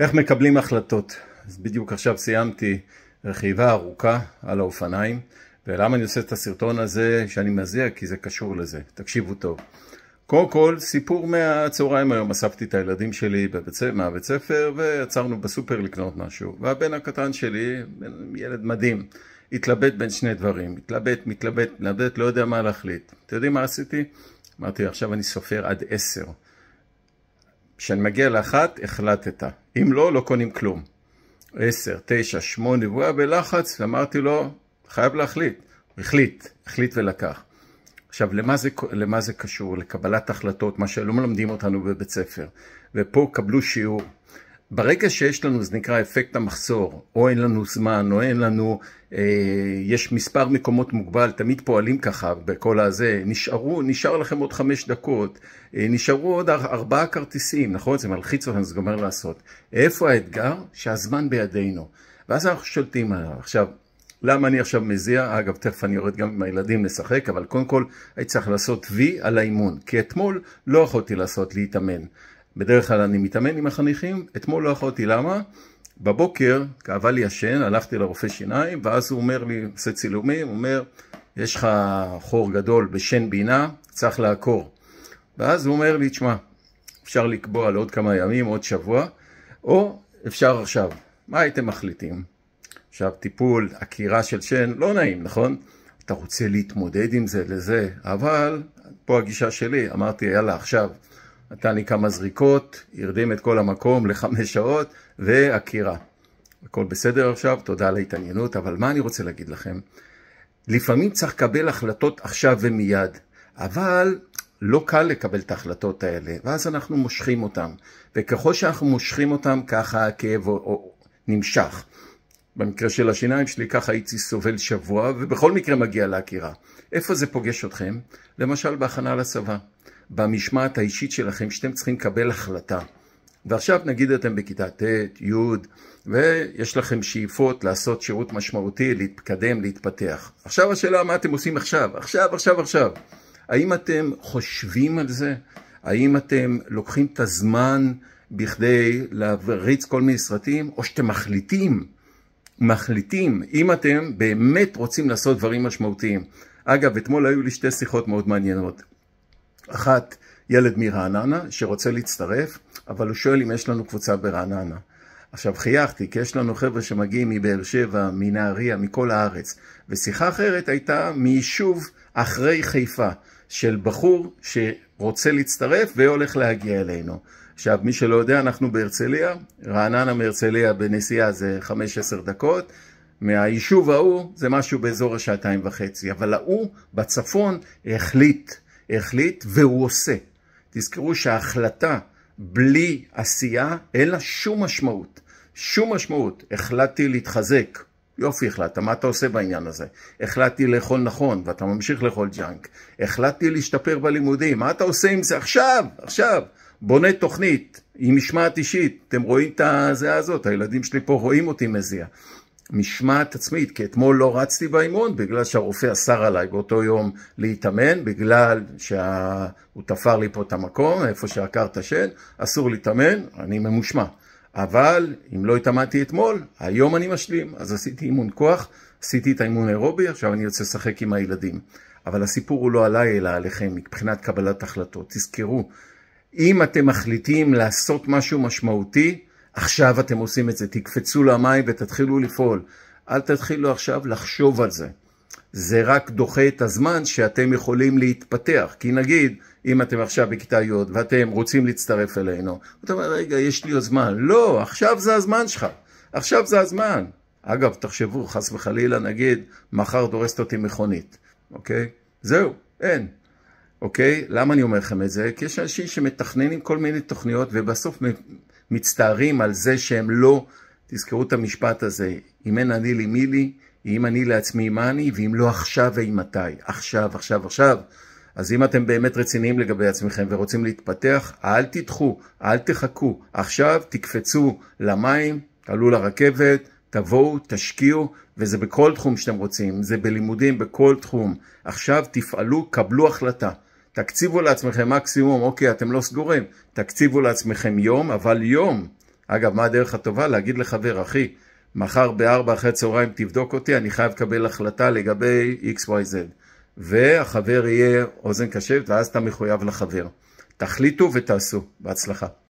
איך מקבלים החלטות? אז בדיוק עכשיו סיימתי רכיבה ארוכה על האופניים, ולמה אני עושה את הסרטון הזה שאני מזיע? כי זה קשור לזה. תקשיבו טוב. קודם כל, סיפור מהצהריים היום, אספתי את הילדים שלי בבית, מהבית ספר ועצרנו בסופר לקנות משהו. והבן הקטן שלי, ילד מדהים, התלבט בין שני דברים. התלבט, מתלבט, מתלבט, לא יודע מה להחליט. אתם יודעים מה עשיתי? אמרתי, עכשיו אני סופר עד עשר. כשאני מגיע לאחת, החלטת. אם לא, לא קונים כלום. עשר, תשע, שמונה, והוא היה בלחץ, ואמרתי לו, חייב להחליט. החליט, החליט ולקח. עכשיו, למה זה, למה זה קשור? לקבלת החלטות, מה שלא מלמדים אותנו בבית ספר. ופה קבלו שיעור. ברגע שיש לנו, זה נקרא אפקט המחסור, או אין לנו זמן, או אין לנו, אה, יש מספר מקומות מוגבל, תמיד פועלים ככה בכל הזה, נשארו, נשאר לכם עוד חמש דקות, אה, נשארו עוד ארבעה כרטיסים, נכון? זה מלחיץ אותנו, זה גומר לעשות. איפה האתגר? שהזמן בידינו. ואז אנחנו שולטים עליו. עכשיו, למה אני עכשיו מזיע? אגב, תכף אני יורד גם עם הילדים לשחק, אבל קודם כל הייתי צריך לעשות וי על האימון, כי אתמול לא יכולתי לעשות, להתאמן. בדרך כלל אני מתאמן עם החניכים, אתמול לא יכולתי, למה? בבוקר כאבה לי השן, הלכתי לרופא שיניים, ואז הוא אומר לי, עושה צילומים, הוא אומר, יש לך חור גדול בשן בינה, צריך לעקור. ואז הוא אומר לי, תשמע, אפשר לקבוע לעוד כמה ימים, עוד שבוע, או אפשר עכשיו. מה הייתם מחליטים? עכשיו, טיפול, עקירה של שן, לא נעים, נכון? אתה רוצה להתמודד עם זה לזה, אבל פה הגישה שלי, אמרתי, יאללה, עכשיו. נתן לי כמה זריקות, הרדים את כל המקום לחמש שעות, ועקירה. הכל בסדר עכשיו, תודה על ההתעניינות, אבל מה אני רוצה להגיד לכם? לפעמים צריך לקבל החלטות עכשיו ומיד, אבל לא קל לקבל את ההחלטות האלה, ואז אנחנו מושכים אותן, וככל שאנחנו מושכים אותן, ככה הכאב או, או, נמשך. במקרה של השיניים שלי, ככה הייתי סובל שבוע, ובכל מקרה מגיע לעקירה. איפה זה פוגש אתכם? למשל בהכנה לצבא. במשמעת האישית שלכם, שאתם צריכים לקבל החלטה. ועכשיו נגיד אתם בכיתה ט', י', ויש לכם שאיפות לעשות שירות משמעותי, להתקדם, להתפתח. עכשיו השאלה מה אתם עושים עכשיו, עכשיו, עכשיו, עכשיו. האם אתם חושבים על זה? האם אתם לוקחים את הזמן בכדי להריץ כל מיני סרטים? או שאתם מחליטים, מחליטים, אם אתם באמת רוצים לעשות דברים משמעותיים. אגב, אתמול היו לי שתי שיחות מאוד מעניינות. אחת, ילד מרעננה שרוצה להצטרף, אבל הוא שואל אם יש לנו קבוצה ברעננה. עכשיו חייכתי, כי יש לנו חבר'ה שמגיעים מבאר שבע, מנהריה, מכל הארץ. ושיחה אחרת הייתה מיישוב אחרי חיפה, של בחור שרוצה להצטרף והולך להגיע אלינו. עכשיו, מי שלא יודע, אנחנו בהרצליה, רעננה מהרצליה בנסיעה זה 15 דקות, מהיישוב ההוא זה משהו באזור השעתיים וחצי, אבל ההוא בצפון החליט החליט והוא עושה. תזכרו שההחלטה בלי עשייה אין לה שום משמעות. שום משמעות. החלטתי להתחזק. יופי החלטת, מה אתה עושה בעניין הזה? החלטתי לאכול נכון, ואתה ממשיך לאכול ג'אנק. החלטתי להשתפר בלימודים, מה אתה עושה עם זה עכשיו? עכשיו. בונה תוכנית עם משמעת אישית. אתם רואים את הזיעה הזאת, הילדים שלי פה רואים אותי מזיע. משמעת עצמית, כי אתמול לא רצתי באימון בגלל שהרופא אסר עליי באותו יום להתאמן, בגלל שהוא תפר לי פה את המקום, איפה שעקר את השן, אסור להתאמן, אני ממושמע. אבל אם לא התאמנתי אתמול, היום אני משלים. אז עשיתי אימון כוח, עשיתי את האימון האירובי, עכשיו אני יוצא לשחק עם הילדים. אבל הסיפור הוא לא עליי אלא עליכם מבחינת קבלת החלטות. תזכרו, אם אתם מחליטים לעשות משהו משמעותי, עכשיו אתם עושים את זה, תקפצו למים ותתחילו לפעול. אל תתחילו עכשיו לחשוב על זה. זה רק דוחה את הזמן שאתם יכולים להתפתח. כי נגיד, אם אתם עכשיו בכיתה י' ואתם רוצים להצטרף אלינו, אתה אומר, רגע, יש לי עוד זמן. לא, עכשיו זה הזמן שלך. עכשיו זה הזמן. אגב, תחשבו, חס וחלילה, נגיד, מחר דורסת אותי מכונית, אוקיי? זהו, אין. אוקיי? למה אני אומר לכם את זה? כי יש אנשים שמתכננים כל מיני תוכניות ובסוף מצטערים על זה שהם לא, תזכרו את המשפט הזה, אם אין אני לי מי לי, אם אני לעצמי מה אני, ואם לא עכשיו ואימתי, עכשיו, עכשיו, עכשיו. אז אם אתם באמת רציניים לגבי עצמכם ורוצים להתפתח, אל תדחו, אל תחכו. עכשיו תקפצו למים, תעלו לרכבת, תבואו, תשקיעו, וזה בכל תחום שאתם רוצים, זה בלימודים, בכל תחום. עכשיו תפעלו, קבלו החלטה. תקציבו לעצמכם מקסימום, אוקיי, אתם לא סגורים, תקציבו לעצמכם יום, אבל יום. אגב, מה הדרך הטובה? להגיד לחבר, אחי, מחר בארבע אחרי צהריים תבדוק אותי, אני חייב לקבל החלטה לגבי XYZ. והחבר יהיה אוזן קשבת, ואז אתה מחויב לחבר. תחליטו ותעשו. בהצלחה.